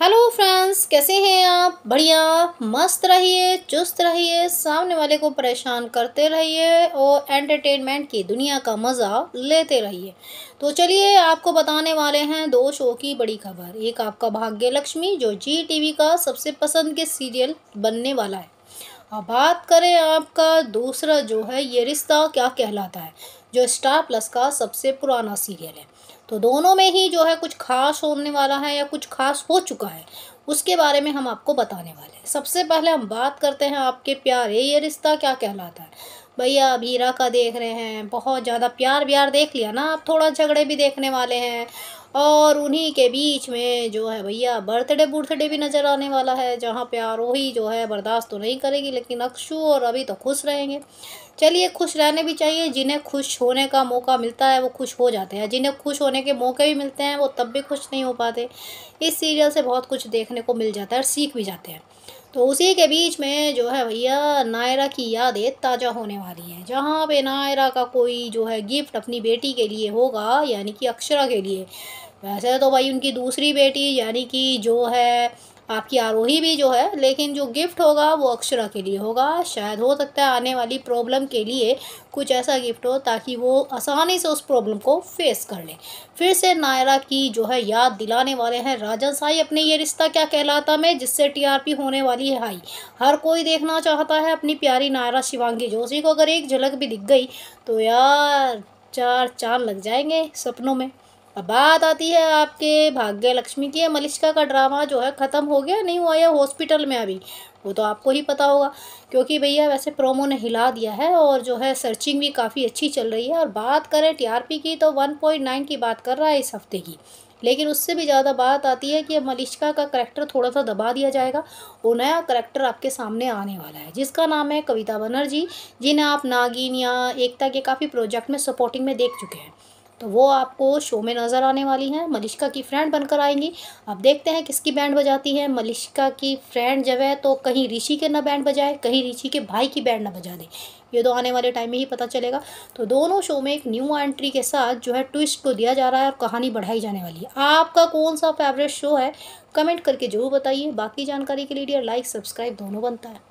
hello friends कैसे हैं आप बढ़िया मस्त रहिए चुस्त रहिए सामने वाले को परेशान करते रहिए और एंटरटेनमेंट की दुनिया का मज़ा लेते रहिए तो चलिए आपको बताने वाले हैं दो शो की बड़ी खबर एक आपका भाग्य लक्ष्मी जो जी टीवी का सबसे पसंद के सीरियल बनने वाला है अब बात करें आपका दूसरा जो है ये रिश्ता क्या कहलाता है जो स्टार प्लस का सबसे पुराना सीरियल है तो दोनों में ही जो है कुछ खास होने वाला है या कुछ खास हो चुका है उसके बारे में हम आपको बताने वाले हैं सबसे पहले हम बात करते हैं आपके प्यारे ये रिश्ता क्या कहलाता है भैया अब हीरा का देख रहे हैं बहुत ज़्यादा प्यार व्यार देख लिया ना आप थोड़ा झगड़े भी देखने वाले हैं और उन्हीं के बीच में जो है भैया बर्थडे बुर्थडे भी नज़र आने वाला है जहाँ पे आरोही जो है बर्दाश्त तो नहीं करेगी लेकिन अक्षु और अभी तो खुश रहेंगे चलिए खुश रहने भी चाहिए जिन्हें खुश होने का मौका मिलता है वो खुश हो जाते हैं जिन्हें खुश होने के मौके भी मिलते हैं वो तब भी खुश नहीं हो पाते इस सीरियल से बहुत कुछ देखने को मिल जाता है और सीख भी जाते हैं तो उसी के बीच में जो है भैया नायरा की यादें ताज़ा होने वाली हैं जहाँ पे नायरा का कोई जो है गिफ्ट अपनी बेटी के लिए होगा यानी कि अक्षरा के लिए वैसे तो भाई उनकी दूसरी बेटी यानी कि जो है आपकी आरोही भी जो है लेकिन जो गिफ्ट होगा वो अक्षरा के लिए होगा शायद हो सकता है आने वाली प्रॉब्लम के लिए कुछ ऐसा गिफ्ट हो ताकि वो आसानी से उस प्रॉब्लम को फेस कर लें फिर से नायरा की जो है याद दिलाने वाले हैं राजन साई अपने ये रिश्ता क्या कहलाता में जिससे टीआरपी होने वाली है हाई हर कोई देखना चाहता है अपनी प्यारी नायरा शिवांगी जोशी को अगर एक झलक भी दिख गई तो यार चार चांद लग जाएंगे सपनों में अब बात आती है आपके भाग्य लक्ष्मी की मलिश्का का ड्रामा जो है ख़त्म हो गया नहीं हुआ या हॉस्पिटल में अभी वो तो आपको ही पता होगा क्योंकि भैया वैसे प्रोमो ने हिला दिया है और जो है सर्चिंग भी काफ़ी अच्छी चल रही है और बात करें टीआरपी की तो 1.9 की बात कर रहा है इस हफ्ते की लेकिन उससे भी ज़्यादा बात आती है कि अब मलिश्का का करैक्टर थोड़ा सा दबा दिया जाएगा वो नया करैक्टर आपके सामने आने वाला है जिसका नाम है कविता बनर्जी जिन्हें आप नागिन या एकता के काफ़ी प्रोजेक्ट में सपोर्टिंग में देख चुके हैं तो वो आपको शो में नज़र आने वाली हैं मलिश्का की फ्रेंड बनकर आएंगी अब देखते हैं किसकी बैंड बजाती है मलिश्का की फ्रेंड जब है तो कहीं ऋषि के ना बैंड बजाए कहीं ऋषि के भाई की बैंड ना बजा दे ये तो आने वाले टाइम में ही पता चलेगा तो दोनों शो में एक न्यू एंट्री के साथ जो है ट्विस्ट को दिया जा रहा है और कहानी बढ़ाई जाने वाली है आपका कौन सा फेवरेट शो है कमेंट करके जरूर बताइए बाकी जानकारी के लिए डियर लाइक सब्सक्राइब दोनों बनता है